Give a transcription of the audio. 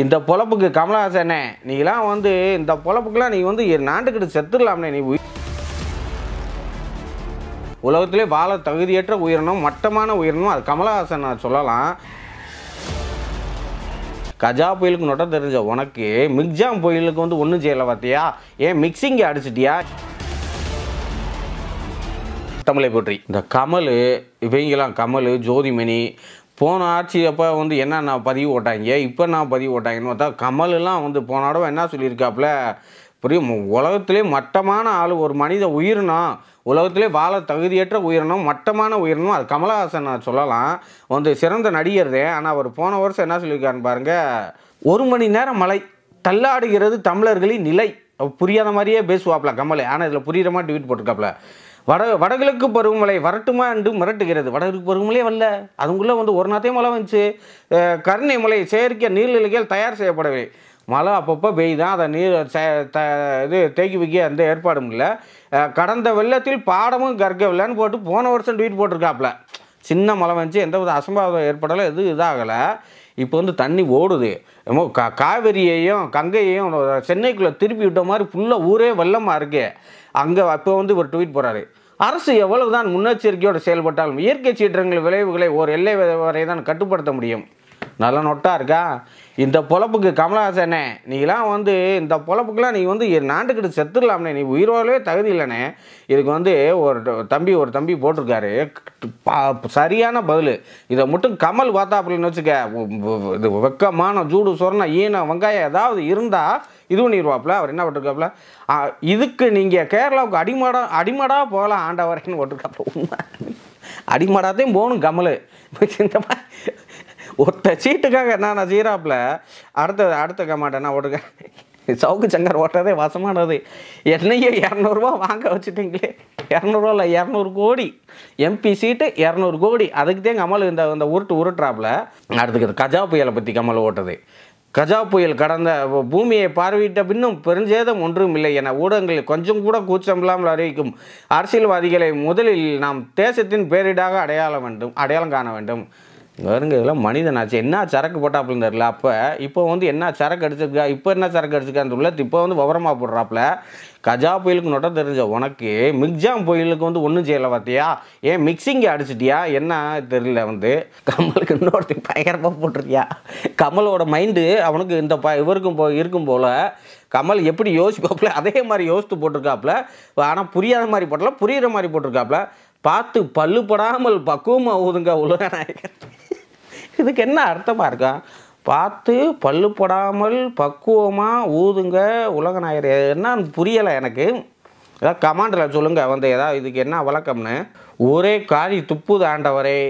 இந்த பொழப்புக்கு கமலஹாசனே நீங்களாம் வந்து இந்த பொழப்புக்கெலாம் நீ வந்து என் நாட்டுக்கிட்டு செத்துடலாம்னே நீ உயிர் உலகத்திலே வாழ தகுதியற்ற உயிரினம் மட்டமான உயிரினம் அது கமலஹாசன் நான் சொல்லலாம் கஜா புயலுக்கு நொட்ட தெரிஞ்ச உனக்கு மிக்ஜாம் புயலுக்கு வந்து ஒன்றும் செய்யலை பார்த்தியா ஏன் மிக்சிங்கே அடிச்சிட்டியா தமிழை போற்றி இந்த கமல் இவங்கெல்லாம் கமல் ஜோதிமணி போன ஆட்சி அப்போ வந்து என்ன நான் பதிவு ஓட்டாங்க இப்போ நான் பதிவு ஓட்டாங்கன்னு பார்த்தா கமலெல்லாம் வந்து போனாடவும் என்ன சொல்லியிருக்காப்புல புரியும் உலகத்திலே மட்டமான ஆள் ஒரு மனித உயிரினம் உலகத்திலே வாழ தகுதியற்ற உயிரினம் மட்டமான உயிரினம் அது கமலஹாசன் நான் சொல்லலாம் வந்து சிறந்த நடிகர் ஆனால் அவர் போன வருஷம் என்ன சொல்லியிருக்காருன்னு பாருங்கள் ஒரு மணி நேரம் மழை தள்ளாடுகிறது தமிழர்களின் நிலை புரியாத மாதிரியே பேசுவாப்ல கமல் ஆனால் இதில் புரியுற மாதிரி ட்வீட் போட்டிருக்காப்புல வட வடகிழக்கு பருவமழை வரட்டுமா என்று மிரட்டுகிறது வடகிழக்கு பருவமழையே வரல அதுக்குள்ளே வந்து ஒரு நாத்தையும் மழை வந்துச்சு கருணை மலை செயற்கை நீர்நிலைகள் தயார் செய்யப்படவில்லை மழை அப்பப்போ பெய்தான் அதை நீர் இது தேக்கி வைக்க எந்த ஏற்பாடும் இல்லை கடந்த வெள்ளத்தில் பாடமும் கற்கவில்லைன்னு போட்டு போன வருஷம் ட்வீட் போட்டிருக்காப்புல சின்ன மழை வந்துச்சு எந்த வித அசம்பாவிதம் ஏற்படலை எதுவும் இதாகலை இப்போ வந்து தண்ணி ஓடுது க கா காவேரியையும் கங்கையையும் சென்னைக்குள்ளே திருப்பி விட்ட மாதிரி ஃபுல்லாக ஊரே வெள்ளமாக இருக்கே அங்கே அப்போ வந்து ஒரு ட்வீட் போகிறாரு அரசு எவ்வளவுதான் முன்னெச்சரிக்கையோடு செயல்பட்டாலும் இயற்கை சீற்றங்கள் விளைவுகளை ஓர் எல்லை வரை தான் கட்டுப்படுத்த முடியும் நல்ல நொட்டாக இருக்கா இந்த பொழப்புக்கு கமலஹாசனே நீலாம் வந்து இந்த பொழப்புக்கெலாம் நீ வந்து நாட்டுக்கிட்ட செத்துடலாம்னே நீ உயிரோடவே தகுதி இல்லைனே இதுக்கு வந்து ஒரு தம்பி ஒரு தம்பி போட்டிருக்காரு சரியான பதில் இதை மட்டும் கமல் பார்த்தா அப்படின்னு வச்சுக்க இது வெக்கமான ஜூடு சொரண ஈன வெங்காயம் ஏதாவது இருந்தால் இது பண்ணிடுவாப்புல அவர் என்ன போட்டிருக்காப்புல இதுக்கு நீங்கள் கேரளாவுக்கு அடிமடம் அடிமடாக போகலாம் ஆண்டவரைன்னு போட்டிருக்காப்புல அடிமடாதே போகணும் கமல் இந்த மாதிரி ஒருத்த சீட்டுக்காக நான் சீராப்பில் அடுத்த அடுத்த கமாட்டேன்னா ஓட்டுக்க சவுக்கு சங்கர் ஓட்டுறதே வசமானது என்னையே இரநூறுவா வாங்க வச்சுட்டீங்களே இரநூறுவா இல்லை இரநூறு கோடி எம்பி சீட்டு இரநூறு கோடி அதுக்கு தான் கமல் இந்த இந்த உருட்டு உருட்டுறாப்பில் அடுத்துக்கிறது கஜா புயலை பற்றி கமல் ஓட்டுறது கஜா புயல் கடந்த பூமியை பார்வையிட்ட பின்னும் பெருஞ்சேதம் ஒன்றும் இல்லை என ஊடகங்களில் கொஞ்சம் கூட கூச்சம் இல்லாமல் அறிவிக்கும் அரசியல்வாதிகளை முதலில் நாம் தேசத்தின் பேரிடாக அடையாளம் வேண்டும் அடையாளம் காண வேண்டும் வருங்க இதெல்லாம் மனிதனாச்சு என்ன சரக்கு போட்டா தெரியல அப்போ இப்போ வந்து என்ன சரக்கு அடிச்சிருக்கா இப்போ என்ன சரக்கு அடிச்சிருக்கான்னு இப்போ வந்து விவரமாக போடுறாப்புல கஜா புயலுக்கு நொட்டம் தெரிஞ்ச உனக்கு மிக்ஜாம் புயலுக்கு வந்து ஒன்றும் செய்யலை பார்த்தியா ஏன் மிக்சிங்கை அடிச்சிட்டியா என்ன தெரியல வந்து கமலுக்கு இன்னொருத்தி பயங்கரமாக போட்டிருக்கியா கமலோட மைண்டு அவனுக்கு இந்த ப இவருக்கும் போ இருக்கும் போல் கமல் எப்படி யோசிப்பாப்புல அதே மாதிரி யோசித்து போட்டிருக்காப்புல ஆனால் புரியாத மாதிரி போட்டல புரிகிற மாதிரி போட்டிருக்காப்புல பார்த்து பல்லுப்படாமல் பக்குவமாக ஊதுங்க உலக நாயகன் இதுக்கு என்ன அர்த்தமாக இருக்கா பார்த்து படாமல் பக்குவமாக ஊதுங்க உலக நாயர் என்னன்னு புரியலை எனக்கு ஏதாவது கமாண்டில் சொல்லுங்கள் வந்து ஏதாவது இதுக்கு என்ன வழக்கம்னு ஒரே காரி துப்புது ஆண்டவரே